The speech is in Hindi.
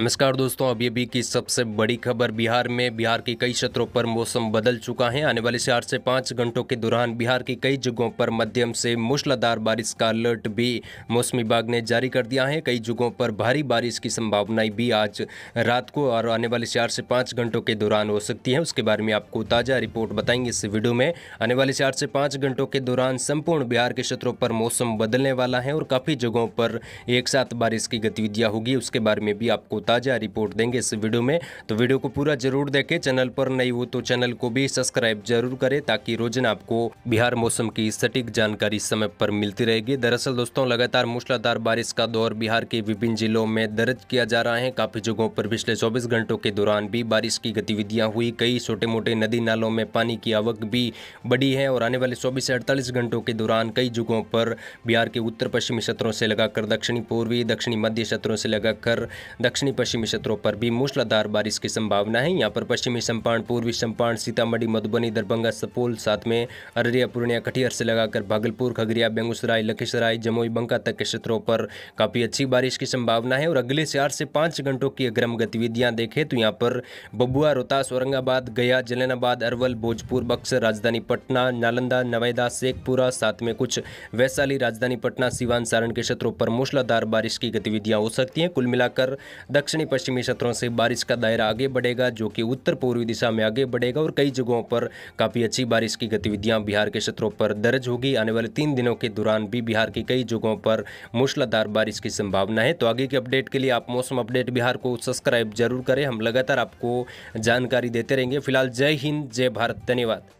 नमस्कार दोस्तों अभी अभी की सबसे बड़ी खबर बिहार में बिहार के कई क्षेत्रों पर मौसम बदल चुका है आने वाले चार से पाँच घंटों के दौरान बिहार के कई जगहों पर मध्यम से मूसलाधार बारिश का अलर्ट भी मौसम विभाग ने जारी कर दिया है कई जगहों पर भारी बारिश की संभावनाएं भी आज रात को और आने वाले चार से पाँच घंटों के दौरान हो सकती है उसके बारे में आपको ताज़ा रिपोर्ट बताएंगे इस वीडियो में आने वाले चार से पाँच घंटों के दौरान संपूर्ण बिहार के क्षेत्रों पर मौसम बदलने वाला है और काफ़ी जगहों पर एक साथ बारिश की गतिविधियाँ होगी उसके बारे में भी आपको ताज़ा रिपोर्ट देंगे इस वीडियो में तो वीडियो को पूरा जरूर देखें चैनल पर नहीं हो तो चैनल को भी सब्सक्राइब जरूर करें ताकि रोजाना आपको बिहार मौसम की सटीक जानकारी समय पर मिलती रहेगी दरअसल दोस्तों लगातार मूसलाधार बारिश का दौर बिहार के विभिन्न जिलों में दर्ज किया जा रहा है काफ़ी जगहों पर पिछले चौबीस घंटों के दौरान भी बारिश की गतिविधियाँ हुई कई छोटे मोटे नदी नालों में पानी की आवक भी बढ़ी है और आने वाले चौबीस से अड़तालीस घंटों के दौरान कई जगहों पर बिहार के उत्तर पश्चिमी क्षेत्रों से लगाकर दक्षिणी पूर्वी दक्षिणी मध्य क्षेत्रों से लगाकर दक्षिणी पश्चिमी क्षेत्रों पर भी मूसलाधार बारिश की संभावना है यहाँ पर पश्चिमी चंपारण पूर्वी चंपारण सीतामढ़ी मधुबनी दरभंगा सपोल साथ में अररिया पूर्णिया कटिहार से लगाकर भागलपुर खगड़िया बेगूसराय लखीसराय जमुई बंका तक के क्षेत्रों पर काफ़ी अच्छी बारिश की संभावना है और अगले चार से पांच घंटों की अग्रम गतिविधियां देखें तो यहाँ पर बबुआ रोहतास औरंगाबाद गया जलानाबाद अरवल भोजपुर बक्सर राजधानी पटना नालंदा नवेदा शेखपुरा साथ में कुछ वैशाली राजधानी पटना सिवान सारण के क्षेत्रों पर मूसलाधार बारिश की गतिविधियां हो सकती हैं कुल मिलाकर दक्षिण दक्षिणी पश्चिमी क्षेत्रों से बारिश का दायरा आगे बढ़ेगा जो कि उत्तर पूर्वी दिशा में आगे बढ़ेगा और कई जगहों पर काफ़ी अच्छी बारिश की गतिविधियां बिहार के क्षेत्रों पर दर्ज होगी आने वाले तीन दिनों के दौरान भी बिहार की कई जगहों पर मूसलाधार बारिश की संभावना है तो आगे की अपडेट के लिए आप मौसम अपडेट बिहार को सब्सक्राइब जरूर करें हम लगातार आपको जानकारी देते रहेंगे फिलहाल जय हिंद जय भारत धन्यवाद